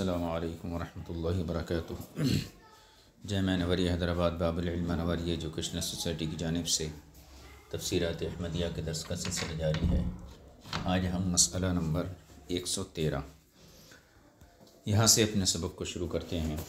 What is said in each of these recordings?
अल्लाम वरहमल वरक जैम नवरी हैदराबाद बाबुलम नवरी एजुकेशनल सोसाइटी की जानब से तफसीरत अहमदिया के दर्स का सिलसिला जारी है आज हम मसला नंबर 113 यहाँ से अपने सबक को शुरू करते हैं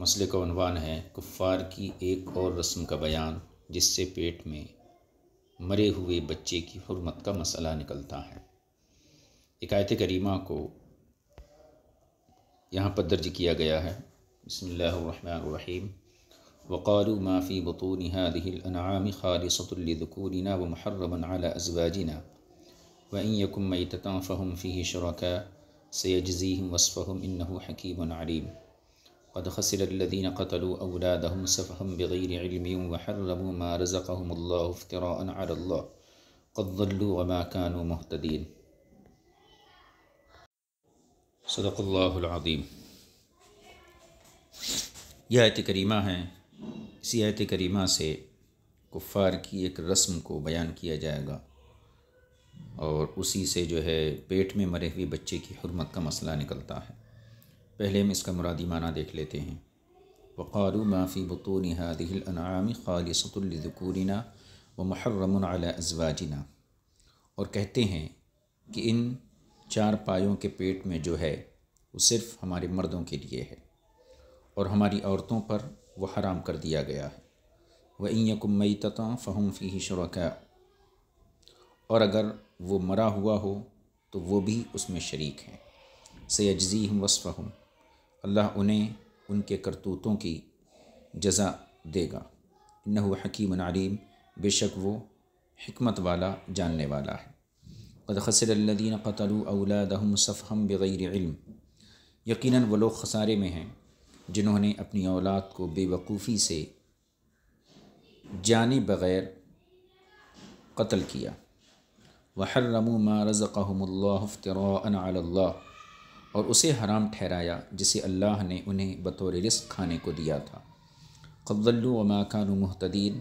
मसले का अनवान है कुफ़ार की एक और रस्म का बयान जिससे पेट में मरे हुए बच्चे की हरमत का मसला निकलता है इकायत करीमा को یہاں پر درج کیا گیا ہے بسم اللہ الرحمن الرحیم وقالوا ما في بطون هذه الأنعام خالصة لذكورنا ومحرم على أزواجنا وإن يكن ميتة فهم فيه شركاء سيجزيهم وصفهم إنه حكيم عليم قد خسر الذين قتلوا أولادهم سفها بغير علم وحرموا ما رزقهم الله افتراء على الله قد ضلوا وما كانوا مهتدين सदक़ल्लाज़ीम यह आयत करीमा है इसी आयत करीमा से कुफ़ार की एक रस्म को बयान किया जाएगा और उसी से जो है पेट में मरे हुए बच्चे की हरमत का मसला निकलता है पहले हम इसका मुरादी माना देख लेते हैं वक़ारू माफ़ी बतून हादिलनामी ख़ालसतुल्ज़कूरना व महरमन अला अजवाजना और कहते हैं कि इन चार पायों के पेट में जो है वो सिर्फ हमारे मर्दों के लिए है और हमारी औरतों पर वह हराम कर दिया गया है व यकुम मई तता फ़हम फ़ी ही शरका और अगर वो मरा हुआ हो तो वो भी उसमें शरीक हैं सयजी हम वसफ़ हम अल्लाह उन्हें उनके करतूतों की जजा देगा नहु हकीम बेशक वो हमत वाला जानने वाला है कद खसर अल्लदीन कतलू अवलादहम सफ़म बग़ैर इल्म यकीनन वो लोग खसारे में हैं जिन्होंने अपनी औलाद को बेवकूफ़ी से जाने बग़ैर कत्ल किया वहरम मारज़क़मफ़तरा और उसे हराम ठहराया जिसे अल्लाह ने उन्हें बतौर रिस्क खाने को दिया था कब्लु वमाकान महतदीन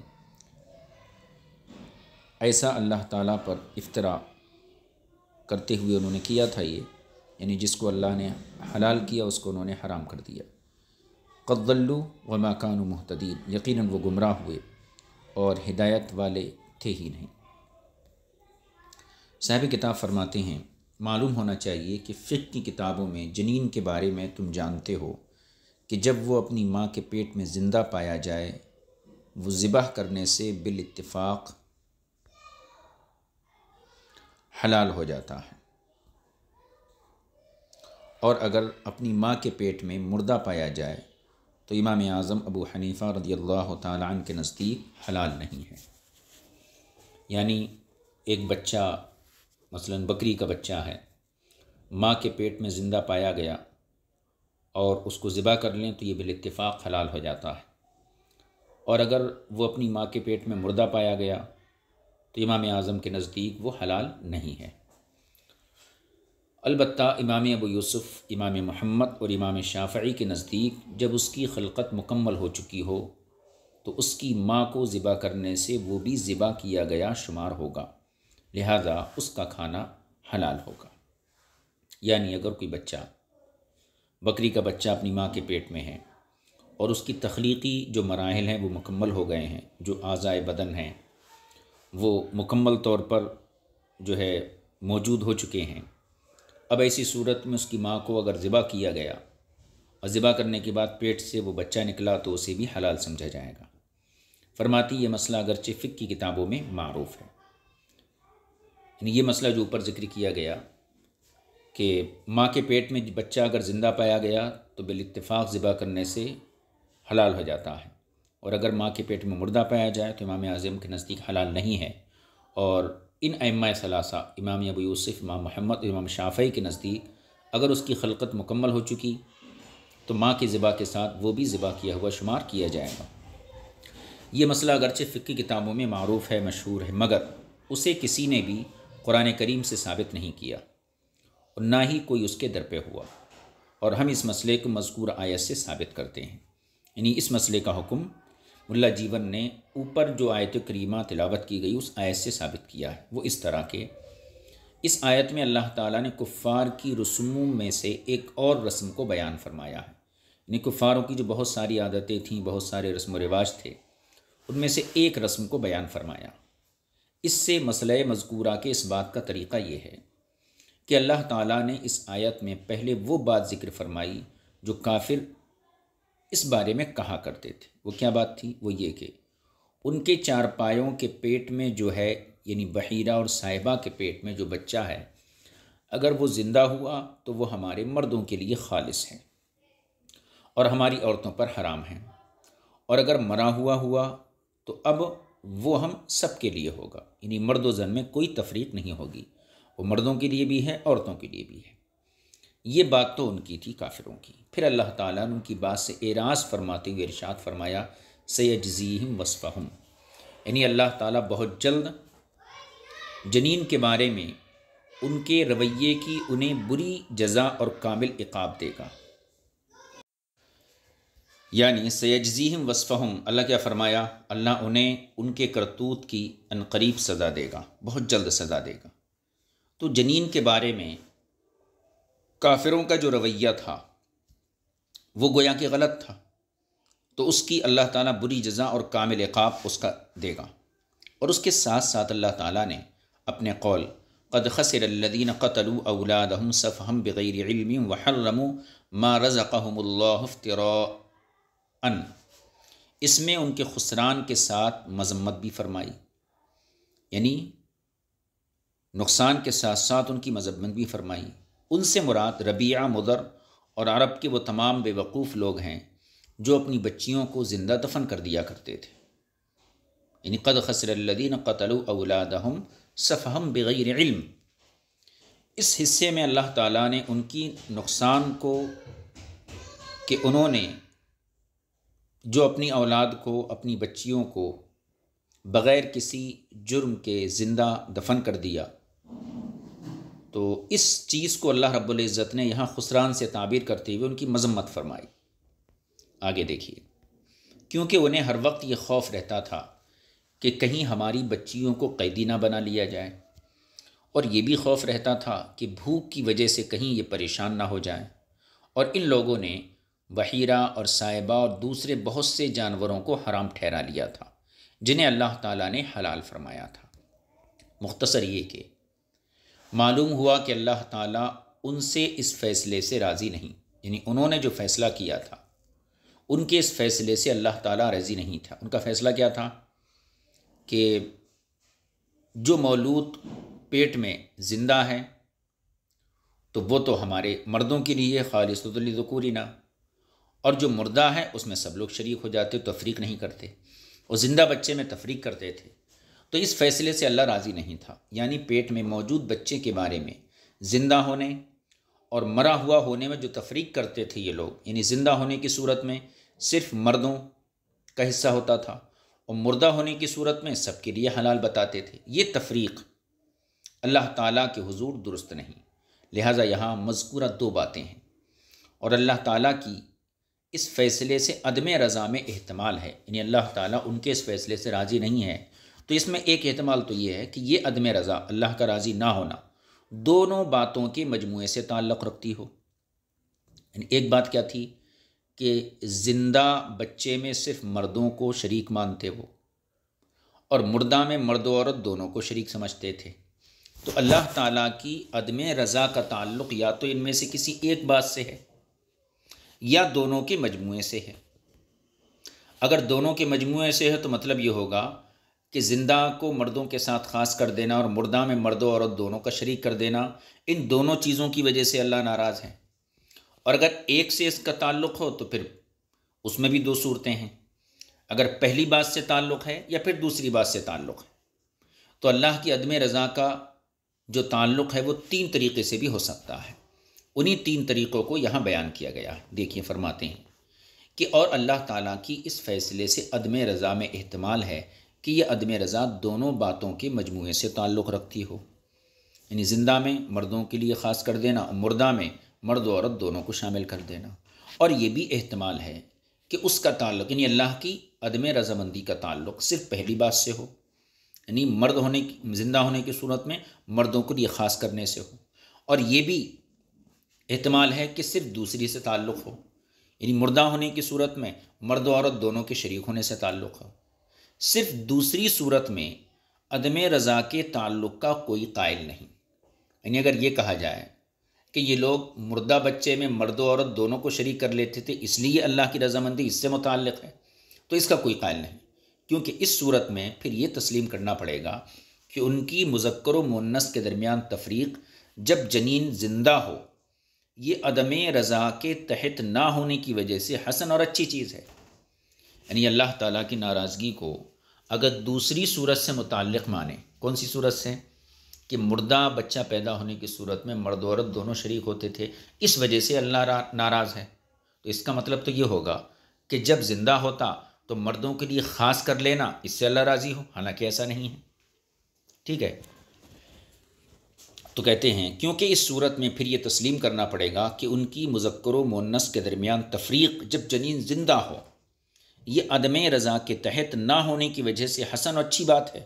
ऐसा अल्लाह ताला पर इफ्तरा करते हुए उन्होंने किया था ये यानी जिसको अल्लाह ने हलाल किया उसको उन्होंने हराम कर दिया कद्दल्लू व मकान महतदीन यकीन वो गुमराह हुए और हिदायत वाले थे ही नहीं साहब किताब फरमाते हैं मालूम होना चाहिए कि फ़िक की किताबों में जनीन के बारे में तुम जानते हो कि जब वो अपनी माँ के पेट में ज़िंदा पाया जाए वो ज़िबा करने से बिल इत्तफ़ाक़ हलाल हो जाता है और अगर अपनी माँ के पेट में मुर्दा पाया जाए तो इमाम आज़म अबू हनीफ़ा रदी अल्लाह तन के नज़दीक हलाल नहीं है यानी एक बच्चा मसलन बकरी का बच्चा है माँ के पेट में ज़िंदा पाया गया और उसको ज़िबा कर लें तो ये बिलतफ़ाक़ हलाल हो जाता है और अगर वो अपनी माँ के पेट में मुर्दा पाया गया तो इमाम आज़म के नज़दीक वो हलाल नहीं है अलबत् इमाम अबू यूसुफ़ इमाम महमद और इमाम शाफ़ी के नज़दीक जब उसकी खलकत मुकम्मल हो चुकी हो तो उसकी माँ को ज़िबा करने से वो भी ज़िबा किया गया शुमार होगा लिहाजा उसका खाना हलाल होगा यानी अगर कोई बच्चा बकरी का बच्चा अपनी माँ के पेट में है और उसकी तख्लीकी जो मराहल हैं वो मुकम्मल हो गए हैं जो आज़ाए बदन हैं वो मुकम्मल तौर पर जो है मौजूद हो चुके हैं अब ऐसी सूरत में उसकी माँ को अगर ज़िबा किया गया और ज़िबा करने के बाद पेट से वो बच्चा निकला तो उसे भी हलाल समझा जाएगा फरमाती ये मसला अगरचे फ़िक की किताबों में मरूफ़ है यानी ये मसला जो ऊपर ज़िक्र किया गया कि माँ के पेट में बच्चा अगर ज़िंदा पाया गया तो इतफाक़ ज़िबा करने से हलाल हो जाता है और अगर माँ के पेट में मुर्दा पाया जाए तो इमाम आज़म के नज़दीक हलाल नहीं है और इन अम्मा सलासा इमाम अबू यूसफ इमाम महमद इमाम शाफ़ी के नज़दीक अगर उसकी खलकत मुकम्मल हो चुकी तो माँ की ज़िबा के साथ वो भी ज़िबा किया हुआ शुमार किया जाएगा ये मसला अगरचे फ़िकी किताबों में मरूफ़ है मशहूर है मगर उसे किसी ने भी कुरान करीम से साबित नहीं किया और ना ही कोई उसके दर पे हुआ और हम इस मसले को मजकूर आयत से साबित करते हैं यानी इस मसले का हुक्म मुल्ला जीवन ने ऊपर जो आयत करीमा तिलावत की गई उस आयत से साबित किया है वो इस तरह के इस आयत में अल्लाह ताला ने कुफ़ार की रस्मों में से एक और रस्म को बयान फरमाया है यानी कुफ़ारों की जो बहुत सारी आदतें थीं बहुत सारे रस्म रिवाज थे उनमें से एक रस्म को बयान फरमाया इससे मसले मजकूरा के इस बात का तरीक़ा ये है कि अल्लाह ताला ने इस आयत में पहले वो बात ज़िक्र फरमाई जो काफिर इस बारे में कहा करते थे वो क्या बात थी वो ये कि उनके चारपायों के पेट में जो है यानी बहीरा और साहिबा के पेट में जो बच्चा है अगर वो ज़िंदा हुआ तो वो हमारे मर्दों के लिए खालिस है और हमारी औरतों पर हराम है और अगर मरा हुआ हुआ तो अब वो हम सब के लिए होगा यानी मर्द व जन में कोई तफरीक नहीं होगी वो मर्दों के लिए भी है औरतों के लिए भी है ये बात तो उनकी थी काफिरों की फिर अल्लाह ताला ने उनकी बात से एराज फरमाते हुए इरशाद फरमाया सैजीम वसफ़हम यानी अल्लाह ताला बहुत जल्द जनीन के बारे में उनके रवैये की उन्हें बुरी जजा और कामिल इकाब देगा यानी सैजीम वसफ़हम अल्लाह क्या फ़रमाया अल्लाह उन्हें उनके करतूत की अनकरीब सज़ा देगा बहुत जल्द सज़ा देगा तो जनीन के बारे में काफिरों का जो रवैया था वो गोया कि गलत था तो उसकी अल्लाह ताला बुरी जजा और कामिल काब उसका देगा और उसके साथ साथ अल्लाह ताला ने अपने कौल कद खसरल्लिन कतलु सफ़ सफ़हम बग़ैर इलमी वहर्रम मा रज़क़हमुल्लाफ्तरअन इसमें उनके खुसरान के साथ मजम्मत भी फरमाई यानी नुकसान के साथ साथ उनकी मजम्मत भी फरमाई उनसे मुराद रबिया मुदर और अरब के वो तमाम बेवकूफ़ लोग हैं जो अपनी बच्चियों को ज़िंदा दफन कर दिया करते थे इन कद खसरदीन कतलु अवलादहम सफ़हम बग़ैर इल्म इस हिस्से में अल्लाह ताला ने उनकी नुकसान को कि उन्होंने जो अपनी औलाद को अपनी बच्चियों को बग़ैर किसी जुर्म के ज़िंदा दफन कर दिया तो इस चीज़ को अल्लाह रब्बुल इज़्ज़त ने यहाँ खुसरान से ताबीर करते हुए उनकी मजम्मत फरमाई आगे देखिए क्योंकि उन्हें हर वक्त ये खौफ रहता था कि कहीं हमारी बच्चियों को कैदी ना बना लिया जाए और ये भी खौफ रहता था कि भूख की वजह से कहीं ये परेशान ना हो जाए और इन लोगों ने बहीरा और साहिबा और दूसरे बहुत से जानवरों को हराम ठहरा लिया था जिन्हें अल्लाह ताला ने हलाल फरमाया था मुख्तसर ये कि मालूम हुआ कि अल्लाह ताला उनसे इस फैसले से राज़ी नहीं यानी उन्होंने जो फ़ैसला किया था उनके इस फैसले से अल्लाह ताला राज़ी नहीं था उनका फ़ैसला क्या था कि जो मौलूद पेट में ज़िंदा है तो वो तो हमारे मर्दों के लिए ना और जो मुर्दा है उसमें सब लोग शरीक हो जाते तफरीक नहीं करते और ज़िंदा बच्चे में तफरीक करते थे तो इस फैसले से अल्लाह राज़ी नहीं था यानी पेट में मौजूद बच्चे के बारे में ज़िंदा होने और मरा हुआ होने में जो तफरीक करते थे ये लोग यानी ज़िंदा होने की सूरत में सिर्फ मर्दों का हिस्सा होता था और मुर्दा होने की सूरत में सबके लिए हलाल बताते थे ये तफरीक अल्लाह ताला के हुजूर दुरुस्त नहीं लिहाजा यहाँ मजकूरा दो बातें हैं और अल्लाह ताला की इस फैसले से अदम रज़ा में अहतमाल है यानी अल्लाह ताला उनके इस फैसले से राज़ी नहीं है तो इसमें एक अहतमाल तो ये है कि ये अदम रज़ा अल्लाह का राज़ी ना होना दोनों बातों के मजमू से ताल्लुक़ रखती हो एक बात क्या थी कि ज़िंदा बच्चे में सिर्फ मर्दों को शरीक मानते वो और मुर्दा में मर्द औरत दोनों को शरीक समझते थे तो अल्लाह ताला की अदम रज़ा का ताल्लुक़ या तो इनमें से किसी एक बात से है या दोनों के मजमू से है अगर दोनों के मजमू से है तो मतलब ये होगा कि ज़िंदा को मर्दों के साथ खास कर देना और मुर्दा में मर्दों औरत दोनों का शरीक कर देना इन दोनों चीज़ों की वजह से अल्लाह नाराज़ है और अगर एक से इसका ताल्लुक़ हो तो फिर उसमें भी दो सूरतें हैं अगर पहली बात से ताल्लुक़ है या फिर दूसरी बात से ताल्लुक़ है तो अल्लाह की अदम रज़ा का जो ताल्लुक़ है वो तीन तरीके से भी हो सकता है उन्हीं तीन तरीक़ों को यहाँ बयान किया गया है देखिए फरमाते हैं कि और अल्लाह ताला की इस फ़ैसले से अदम रज़ा में अहतमाल है कि यह अदम रज़ा दोनों बातों के मजमू से ताल्लुक़ रखती हो यानी ज़िंदा में मर्दों के लिए ख़ास कर देना और मुर्दा में मर्द औरत दोनों को शामिल कर देना और ये भी अहतमाल है कि उसका ताल्लुक यानी अल्लाह की अदम रजामंदी का ताल्लुक सिर्फ पहली बात से हो यानी मर्द होने की ज़िंदा होने की सूरत में मर्दों को लिए ख़ास करने से हो और ये भी अहतमाल है कि सिर्फ दूसरी से ताल्लुक़ हो यानी मुर्दा होने की सूरत में मर्द औरत दोनों के शरीक होने से ताल्लुक़ हो सिर्फ दूसरी सूरत में अदम रज़ा के ताल्लुक़ का कोई कायल नहीं यानी अगर ये कहा जाए कि ये लोग मुर्दा बच्चे में मर्द औरत दोनों को शरीक कर लेते थे इसलिए अल्लाह की रजामंदी इससे मुतक़ है तो इसका कोई कायल नहीं क्योंकि इस सूरत में फिर ये तस्लीम करना पड़ेगा कि उनकी मुजक्र मुन्नस के दरमियान तफरीक जब जनीन ज़िंदा हो ये अदम रज़ा के तहत ना होने की वजह से हसन और अच्छी चीज़ है यानी अल्लाह ताला की नाराज़गी को अगर दूसरी सूरत से मुतक़ माने कौन सी सूरत से कि मुर्दा बच्चा पैदा होने की सूरत में मर्द औरत दोनों शरीक होते थे इस वजह से अल्लाह नाराज़ है तो इसका मतलब तो ये होगा कि जब ज़िंदा होता तो मर्दों के लिए ख़ास कर लेना इससे अल्लाह राज़ी हो हालाँकि ऐसा नहीं है ठीक है तो कहते हैं क्योंकि इस सूरत में फिर ये तस्लीम करना पड़ेगा कि उनकी मुजक्र मोनस के दरमियान तफरीक जब जनीन ज़िंदा हो ये अदम रज़ा के तहत ना होने की वजह से हसन अच्छी बात है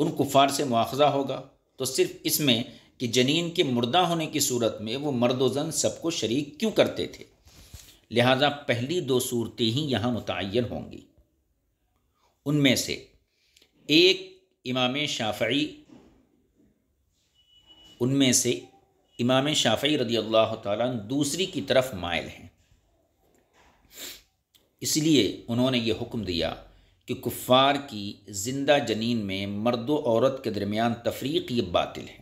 उन कुफार से मुआवजा होगा तो सिर्फ इसमें कि जनीन के मुर्दा होने की सूरत में वो मर्द वन सबको शरीक क्यों करते थे लिहाजा पहली दो सूरतें ही यहाँ मुतन होंगी उनमें से एक इमाम शाफी उनमें से इमाम शाफी रदी अल्लाह तूसरी की तरफ मायल हैं इसलिए उन्होंने ये हुक्म दिया कि कुफ़ार की जिंदा जनीन में मर्द औरत के दरमियान तफरीक ये बातिल है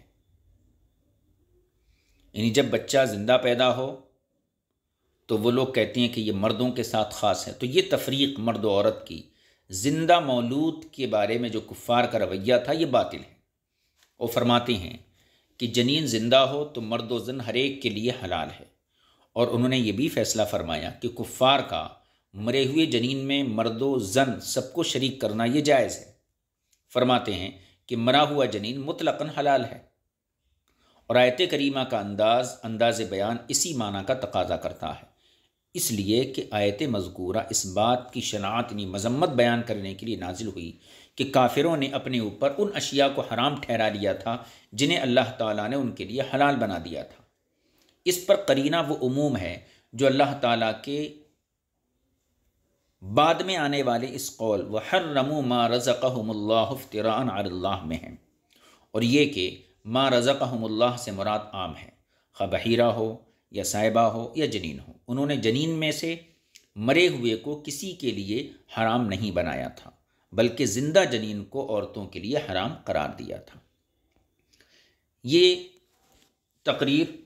यानी जब बच्चा ज़िंदा पैदा हो तो वो लोग कहते हैं कि ये मर्दों के साथ ख़ास है तो ये तफरीक मर्द औरत की ज़िंदा मौलूद के बारे में जो कुफ़ार का रवैया था ये बातिल है वो फरमाते हैं कि जनीन ज़िंदा हो तो मर्द वन हर एक के लिए हलाल है और उन्होंने ये भी फ़ैसला फ़रमाया कि कुफ़ार का मरे हुए जनीन में मर्दो जन सबको शरीक करना ये जायज़ है फरमाते हैं कि मरा हुआ जनीन मुतलकन हलाल है और आयत करीमा का अंदाज़ अंदाज बयान इसी माना का तकाजा करता है इसलिए कि आयत मजकूरा इस बात की शनातनी मजम्मत बयान करने के लिए नाजिल हुई कि काफिरों ने अपने ऊपर उन अशिया को हराम ठहरा लिया था जिन्हें अल्लाह ताला ने उनके लिए हलाल बना दिया था इस पर करीना वो उमूम है जो अल्लाह ताला के बाद में आने वाले इस कौल व हर रमो माँ अल्लाह में हैं और ये कि माँ रज़क़मल्ला से मुराद आम है ख बहीरा हो या साहिबा हो या जनीन हो उन्होंने जनीन में से मरे हुए को किसी के लिए हराम नहीं बनाया था बल्कि ज़िंदा जनीन को औरतों के लिए हराम करार दिया था ये तकरीर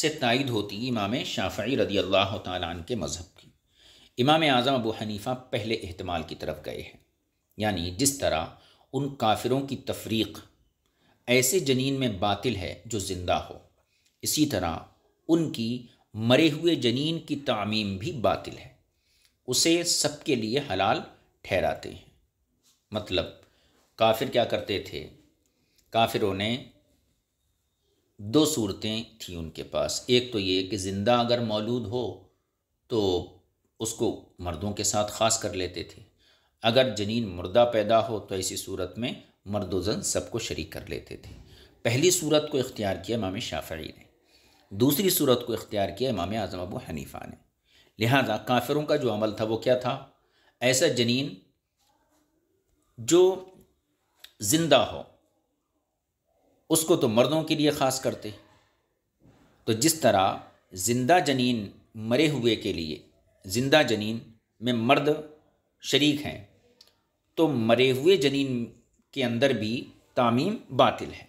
से तायद होती इमाम शाफ़ी रदी अल्लाह तन के मज़हब की इमाम आज़म अबू हनीफ़ा पहले अहतमाल की तरफ गए हैं यानी जिस तरह उन काफिरों की तफरीक ऐसे जनीन में बातिल है जो ज़िंदा हो इसी तरह उनकी मरे हुए जनीन की तामीम भी बातिल है उसे सबके लिए हलाल ठहराते हैं मतलब काफिर क्या करते थे काफिरों ने दो सूरतें थी उनके पास एक तो ये कि ज़िंदा अगर मौलूद हो तो उसको मर्दों के साथ खास कर लेते थे अगर जनीन मुर्दा पैदा हो तो ऐसी सूरत में मर्द वजन सबको शरीक कर लेते थे पहली सूरत को इख्तियार किया इमाम शाफी ने दूसरी सूरत को इख्तियार किया इमाम आज़म अबू हनीफ़ा ने लिहाजा काफिरों का जो अमल था वो क्या था ऐसा जनीन जो ज़िंदा हो उसको तो मर्दों के लिए ख़ास करते तो जिस तरह ज़िंदा जनीन मरे हुए के लिए जिंदा जनीन में मर्द शरीक हैं तो मरे हुए जनीन के अंदर भी तामीम बातिल है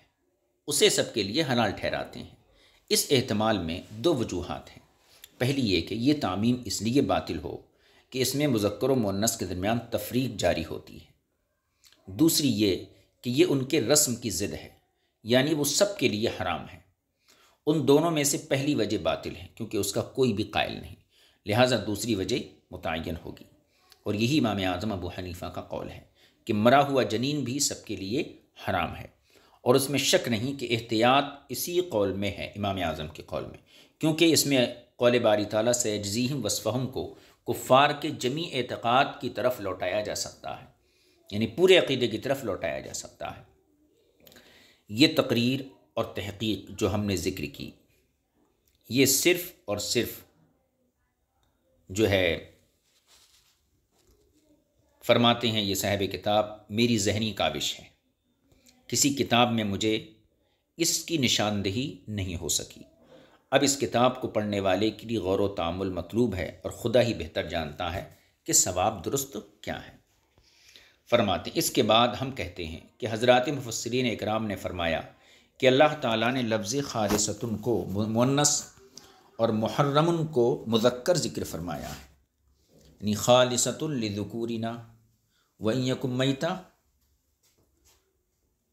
उसे सबके लिए हलाल ठहराते हैं इस अहतमाल में दो वजूहत हैं पहली ये कि ये तामीम इसलिए बातिल हो कि इसमें मुजक्र मुनस के दरमियान तफरीक जारी होती है दूसरी ये कि ये उनके रस्म की ज़िद है यानी वो सब के लिए हराम है उन दोनों में से पहली वजह बातिल है क्योंकि उसका कोई भी कायल नहीं लिहाजा दूसरी वजह मुतन होगी और यही इमाम आज़म अबू हनीफ़ा का कौल है कि मरा हुआ जनीन भी सबके लिए हराम है और उसमें शक नहीं कि एहतियात इसी कौल में है इमाम आज़म के कौल में क्योंकि इसमें कौल बारी ताल से अजीम वसफ़म को कुफ़ार के जमी एतक़ाद की तरफ लौटाया जा सकता है यानी पूरे अकीदे की तरफ लौटाया जा सकता है ये तकरीर और तहकीक जो हमने ज़िक्र की ये सिर्फ़ और सिर्फ़ जो है फरमाते हैं ये साहब किताब मेरी जहनी काविश है किसी किताब में मुझे इसकी निशानदेही नहीं हो सकी अब इस किताब को पढ़ने वाले के लिए गौर तामुल मतलूब है और खुदा ही बेहतर जानता है कि सवाब दुरुस्त क्या है फरमाते इसके बाद हम कहते हैं कि हज़रत मुफसरीन इकराम ने फरमाया कि अल्लाह ताला ने लफ्ज़ खारिसतन को मुन्नस और मुहर्रम को मुजक्कर ज़िक्र फरमाया है यानी खालसतुल्लकूरिना वयकुमैता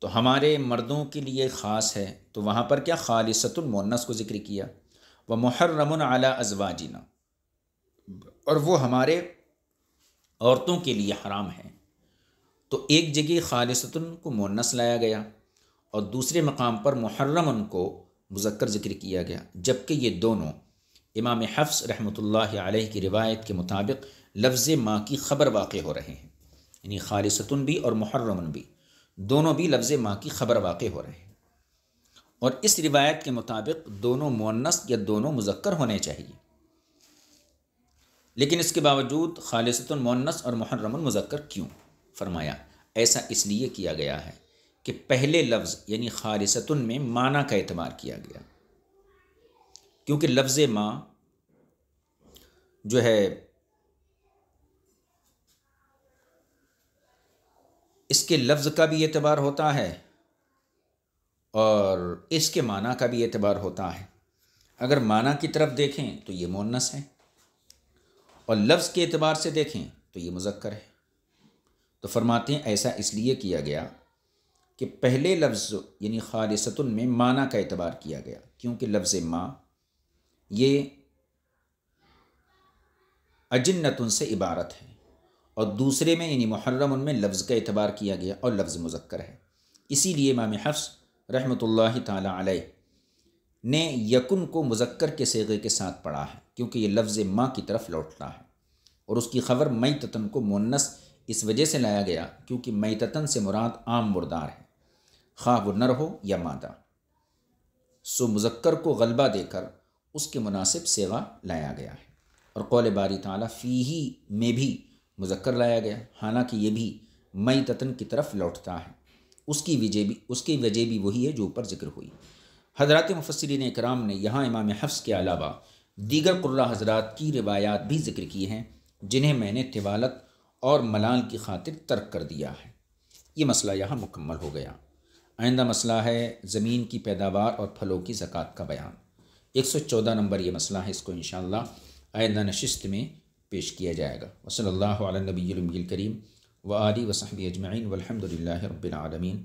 तो हमारे मर्दों के लिए ख़ास है तो वहाँ पर क्या खालसतुलमोनस को ज़िक्र किया व मुहर्रम अला जीना और वो हमारे औरतों के लिए हराम है तो एक जगह खालसतन को मोनस लाया गया और दूसरे मकाम पर मुहर्रम को मुजक्कर ज़िक्र किया गया जबकि ये दोनों इमाम हफ्स रहमतुल्लाह अलैह की रिवायत के मुताबिक लफ्ज़ माँ की खबर वाक़ हो रहे हैं यानी खालिसतन भी और मुहर्रमन भी दोनों भी लफ्ज़ माँ की खबर वाक़ हो रहे हैं और इस रिवायत के मुताबिक दोनों मुन्नस या दोनों मुजक्र होने चाहिए लेकिन इसके बावजूद खालिसतन मुन्नस और मुहर्रमन मुजक्र क्यों फरमाया ऐसा इसलिए किया गया है कि पहले लफ्ज़ यानी खालिसतन में माना का एतबार किया गया क्योंकि लफ्ज़ माँ जो है इसके लफ्ज़ का भी एतबार होता है और इसके माना का भी एतबार होता है अगर माना की तरफ देखें तो ये मोनस है और लफ्ज़ के एतबार से देखें तो ये मुजक्कर है तो फरमाते हैं ऐसा इसलिए किया गया कि पहले लफ्ज़ यानी खालिसतन में माना का एतबार किया गया क्योंकि लफ्ज़ माँ ये अजन्नतन से इबारत है और दूसरे में यानी मुहर्रम उनमें लफ्ज़ का एतबार किया गया और लफ्ज़ मुजक्कर है इसीलिए मामे हफ्स रहमत ला ने यकुन को मुजक्कर के सेगे के साथ पढ़ा है क्योंकि ये लफ्ज़ माँ की तरफ लौटता है और उसकी खबर मई ततन को मुन्नस इस वजह से लाया गया क्योंकि मैतन से मुराद आम मुर्दार है खा वो नर हो या मादा सो मुजक्कर को गलबा देकर उसके मुनासिब सेवा लाया गया है और कौल बारी तला फ़ी ही में भी मुजक्कर लाया गया हालांकि ये भी मई ततन की तरफ लौटता है उसकी वजह भी उसकी वजह भी वही है जो ऊपर जिक्र हुई हजरत मुफसरिन कराम ने यहाँ इमाम हफ्स के अलावा दीगर कुर्रा हजरात की रिवायात भी जिक्र की हैं जिन्हें मैंने तिवालत और मलाल की खातिर तर्क कर दिया है ये मसला यहाँ मुकम्मल हो गया आइंदा मसला है ज़मीन की पैदावार और फलों की ज़क़़त का बयान एक सौ चौदह नंबर ये मसला है इसको इनशाला आइंदा नशस्त में पेश किया जाएगा वसल्ला नबील करीम व आली वसहबी अजमाइन वलहमदिल्ला रबालमीन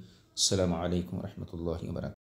अल्लाम वरहमल वर्क